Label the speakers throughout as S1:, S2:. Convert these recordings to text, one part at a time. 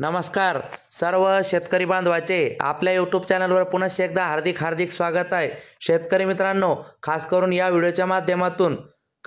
S1: नमस्कार सर्व शेतकरी बांधवाचे आपल्या यूट्यूब चॅनलवर पुन्हा एकदा हार्दिक हार्दिक स्वागत आहे शेतकरी मित्रांनो खास करून या व्हिडिओच्या माध्यमातून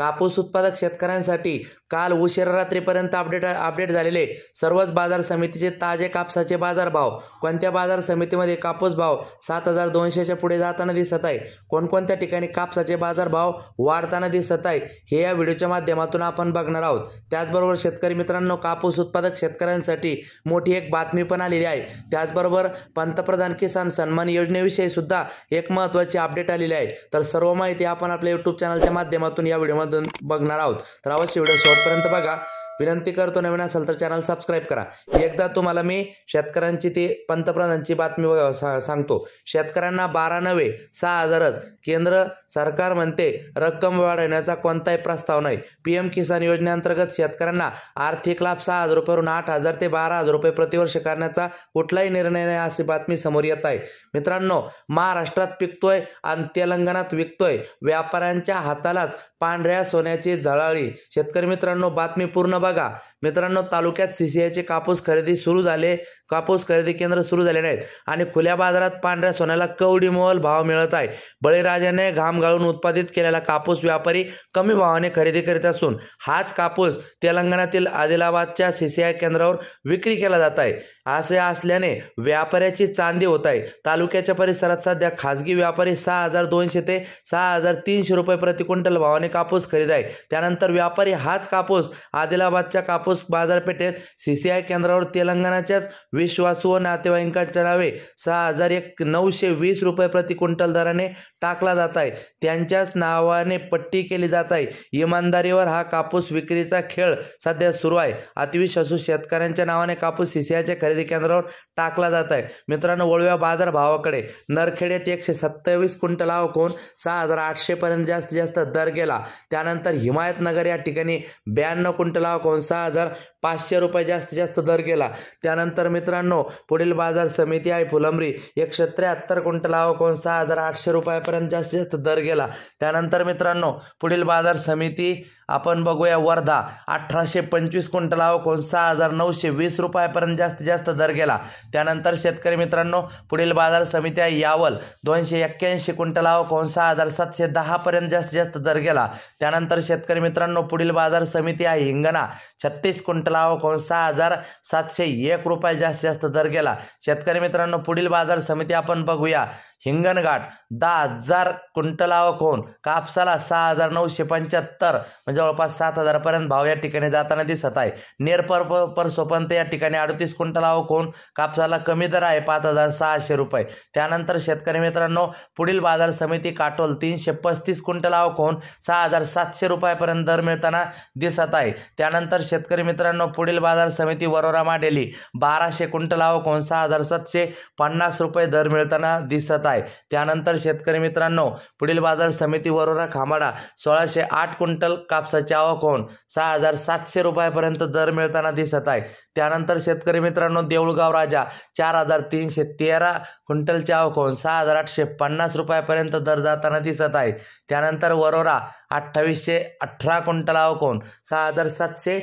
S1: कापूस उत्पादक शेतकऱ्यांसाठी काल उशिरा रात्रीपर्यंत अपडेट अपडेट झालेले सर्वच बाजार समितीचे ताजे कापसाचे बाजारभाव कोणत्या बाजार समितीमध्ये कापूस भाव सात हजार दोनशेच्या पुढे जाताना दिसत आहे कोणकोणत्या ठिकाणी कापसाचे बाजारभाव वाढताना दिसत आहे हे या व्हिडिओच्या माध्यमातून आपण बघणार आहोत त्याचबरोबर शेतकरी मित्रांनो कापूस उत्पादक शेतकऱ्यांसाठी मोठी एक बातमी पण आलेली आहे त्याचबरोबर पंतप्रधान किसान सन्मान योजनेविषयी सुद्धा एक महत्त्वाची अपडेट आलेली आहे तर सर्व माहिती आपण आपल्या यूट्यूब चॅनलच्या माध्यमातून या व्हिडिओमध्ये बघणार आहोत तर अवश्य व्हिडिओ शेवटपर्यंत बघा विनंती करतो नवीन असेल तर चॅनल सबस्क्राईब करा एकदा तुम्हाला मी शेतकऱ्यांची ती पंतप्रधानांची बातमी सांगतो शेतकऱ्यांना बारा नव्हे सहा हजारच केंद्र सरकार म्हणते रक्कम वाढवण्याचा कोणताही प्रस्ताव नाही पी एम किसान योजनेअंतर्गत शेतकऱ्यांना आर्थिक लाभ सहा हजार रुपयावरून आठ हजार ते बारा हजार रुपये प्रतिवर्ष करण्याचा कुठलाही निर्णय नाही अशी बातमी समोर येत आहे मित्रांनो महाराष्ट्रात पिकतोय आणि तेलंगणात विकतोय व्यापाऱ्यांच्या हातालाच पांढऱ्या सोन्याची झळाळी शेतकरी मित्रांनो बातमी पूर्ण बघा मित्रांनो तालुक्यात सीसीआयचे कापूस खरेदी सुरू झाले कापूस खरेदी केंद्र सुरू झाले नाहीत आणि खुल्या बाजारात पांढऱ्या सोन्याला मोल भाव मिळत आहे बळीराजाने घाम गाळून उत्पादित केलेला कापूस व्यापारी कमी भावाने खरेदी करीत असून हाच कापूस तेलंगणातील आदिलाबादच्या सीसीआय केंद्रावर विक्री केला जात आहे असे असल्याने व्यापाऱ्याची चांदी होत आहे तालुक्याच्या परिसरात सध्या खाजगी व्यापारी सहा हजार दोनशे ते सहा हजार तीनशे रुपये प्रति क्विंटल भावाने कापूस खरेदी आहे त्यानंतर व्यापारी हाच कापूस आदिलाबाद औरंगाबादच्या कापूस बाजारपेठेत आय केंद्रावर तेलंगणाच्याच विश्वासू व नातेवाईकांच्या नावे सहा हजार एक नऊशे वीस रुपये प्रति क्विंटल दराने टाकला जात आहे त्यांच्याच नावाने पट्टी केली जात आहे इमानदारीवर हा कापूस विक्रीचा खेळ सध्या सुरू आहे अतिविश असू शेतकऱ्यांच्या नावाने कापूस आयच्या खरेदी केंद्रावर टाकला जात आहे मित्रांनो वळव्या बाजार भावाकडे नरखेड्यात एकशे सत्तावीस क्विंटल आवकून सहा हजार आठशेपर्यंत जास्तीत जास्त दर गेला त्यानंतर हिमायतनगर या ठिकाणी ब्याण्णव क्विंटल कोणसा आजर पाचशे रुपये जास्तीत जास्त दर गेला त्यानंतर मित्रांनो पुढील बाजार समिती आहे फुलंबरी एकशे त्र्याहत्तर क्विंटल आवक सहा हजार आठशे रुपयापर्यंत जास्तीत जास्त दर गेला त्यानंतर मित्रांनो पुढील बाजार समिती आपण बघूया वर्धा अठराशे पंचवीस क्विंटल आवक सहा हजार नऊशे वीस रुपयापर्यंत जास्तीत जास्त दर गेला त्यानंतर शेतकरी मित्रांनो पुढील बाजार समिती आहे यावल दोनशे एक्क्याऐंशी क्विंटल आवक सहा हजार सातशे दहापर्यंत जास्तीत जास्त दर गेला त्यानंतर शेतकरी मित्रांनो पुढील बाजार समिती आहे हिंगणा छत्तीस क्विंटल लावक सहा हजार सातशे एक रुपये जास्तीत जास्त दर गेला शेतकरी मित्रांनो पुढील बाजार समिती आपण बघूया हिंगणघाट दहा हजार क्विंटलावक होऊन कापसाला सहा हजार नऊशे पंच्याहत्तर म्हणजे जवळपास सात हजारपर्यंत भाव या ठिकाणी जाताना दिसत आहे नेरपर पर सोपंत या ठिकाणी अडतीस क्विंटलावक होऊन कापसाला कमी दर आहे पाच हजार सहाशे रुपये त्यानंतर शेतकरी मित्रांनो पुढील बाजार समिती काटोल तीनशे पस्तीस आवक कोण सहा हजार सातशे रुपयापर्यंत दर मिळताना दिसत आहे त्यानंतर शेतकरी मित्रांनो पुढील बाजार समिती वरोरा माडेली बाराशे आवक होऊन सहा हजार सातशे पन्नास रुपये दर मिळताना दिसत आहे त्यानंतर शेतकरी मित्रांनो पुढील बाजार समिती वरोरा खांबाडा सोळाशे आठ क्विंटल कापसाची आवक होऊन सहा हजार सातशे रुपयापर्यंत दर मिळताना दिसत आहे त्यानंतर शेतकरी मित्रांनो देऊळगाव राजा चार हजार तीनशे तेरा क्विंटलची आवक होऊन सहा हजार आठशे पन्नास रुपयापर्यंत दर जाताना दिसत आहे त्यानंतर वरोरा अठ्ठावीसशे अठरा क्विंटल आवक होऊन सहा हजार सातशे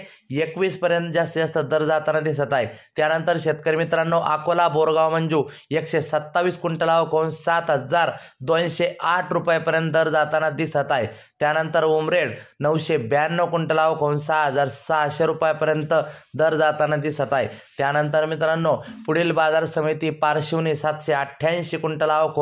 S1: पर्यंत जास्तीत जास्त दर जाताना दिसत आहे त्यानंतर शेतकरी मित्रांनो अकोला बोरगाव मंजू एकशे सत्तावीस क्विंटल आवक होऊन सात हजार दोनशे आठ रुपयापर्यंत दर जाताना दिसत आहे त्यानंतर ओमरेड नऊशे ब्याण्णव क्विंटल आवक सहा हजार सहाशे रुपयापर्यंत दर जाताना दिसत आहे त्यानंतर मित्रांनो पुढील बाजार समिती पार्श्वनी सातशे अठ्ठ्याऐंशी क्विंटल आवक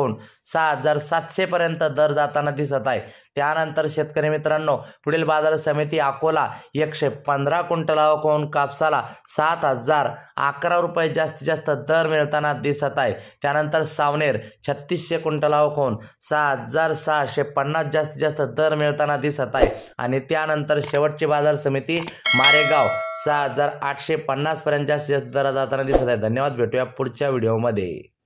S1: सहा हजार सातशेपर्यंत दर जाताना दिसत आहे त्यानंतर शेतकरी मित्रांनो पुढील बाजार समिती अकोला एकशे पंधरा क्विंटलावर कोण कापसाला सात हजार अकरा रुपये जास्तीत जास्त दर मिळताना दिसत आहे त्यानंतर सावनेर छत्तीसशे क्विंटलावर कोण सहा हजार सहाशे पन्नास जास्तीत जास्त दर मिळताना दिसत आहे आणि त्यानंतर शेवटची बाजार समिती मारेगाव सहा हजार आठशे पन्नासपर्यंत जास्तीत जास्त दर जाताना दिसत आहे धन्यवाद भेटूया पुढच्या व्हिडिओमध्ये